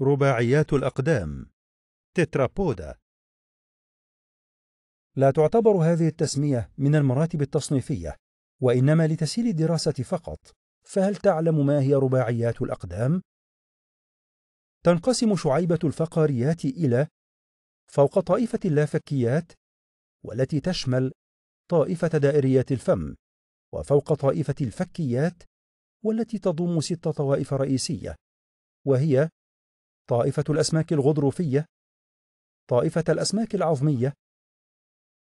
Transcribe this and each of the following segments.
رباعيات الأقدام تترابودا لا تعتبر هذه التسمية من المراتب التصنيفية وإنما لتسهيل الدراسة فقط فهل تعلم ما هي رباعيات الأقدام؟ تنقسم شعيبة الفقاريات إلى فوق طائفة اللافكيات والتي تشمل طائفة دائريات الفم وفوق طائفة الفكيات والتي تضم ست طوائف رئيسية وهي طائفة الأسماك الغضروفية طائفة الأسماك العظمية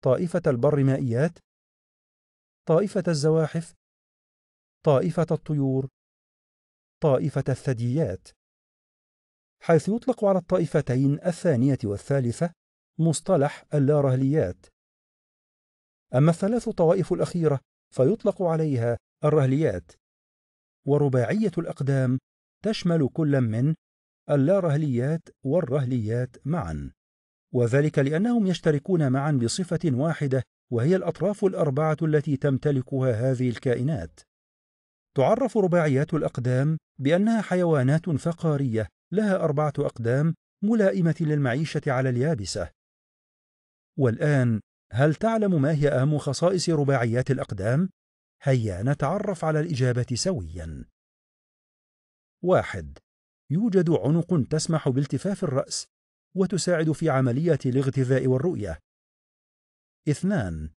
طائفة البرمائيات طائفة الزواحف طائفة الطيور طائفة الثدييات حيث يطلق على الطائفتين الثانية والثالثة مصطلح اللارهليات أما الثلاث طوائف الأخيرة فيطلق عليها الرهليات ورباعية الأقدام تشمل كل من اللارهليات والرهليات معا وذلك لأنهم يشتركون معا بصفة واحدة وهي الأطراف الأربعة التي تمتلكها هذه الكائنات تعرف رباعيات الأقدام بأنها حيوانات فقارية لها أربعة أقدام ملائمة للمعيشة على اليابسة والآن هل تعلم ما هي أهم خصائص رباعيات الأقدام؟ هيا نتعرف على الإجابة سويا واحد يوجد عنق تسمح بالتفاف الرأس وتساعد في عملية الاغتذاء والرؤية. اثنان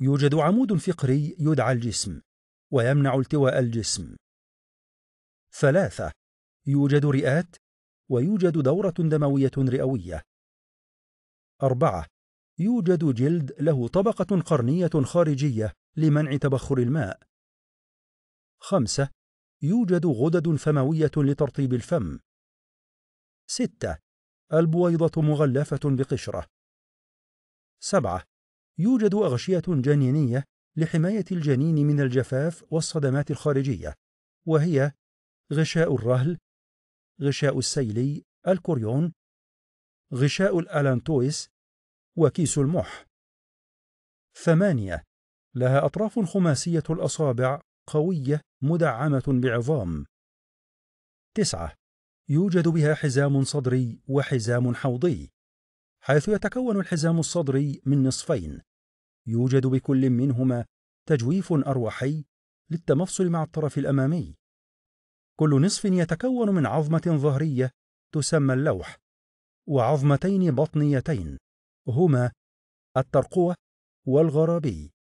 يوجد عمود فقري يدعى الجسم ويمنع التواء الجسم. ثلاثة يوجد رئات ويوجد دورة دموية رئوية. أربعة يوجد جلد له طبقة قرنية خارجية لمنع تبخر الماء. خمسة يوجد غدد فموية لترطيب الفم. 6. البويضة مغلفة بقشرة. 7. يوجد أغشية جنينية لحماية الجنين من الجفاف والصدمات الخارجية، وهي غشاء الرهل، غشاء السيلي، الكوريون، غشاء الألانتويس، وكيس المح. ثمانية لها أطراف خماسية الأصابع قوية مدعمة بعظام. تسعة يوجد بها حزام صدري وحزام حوضي، حيث يتكون الحزام الصدري من نصفين، يوجد بكل منهما تجويف أروحي للتمفصل مع الطرف الأمامي. كل نصف يتكون من عظمة ظهرية تسمى اللوح، وعظمتين بطنيتين هما الترقوة والغرابي.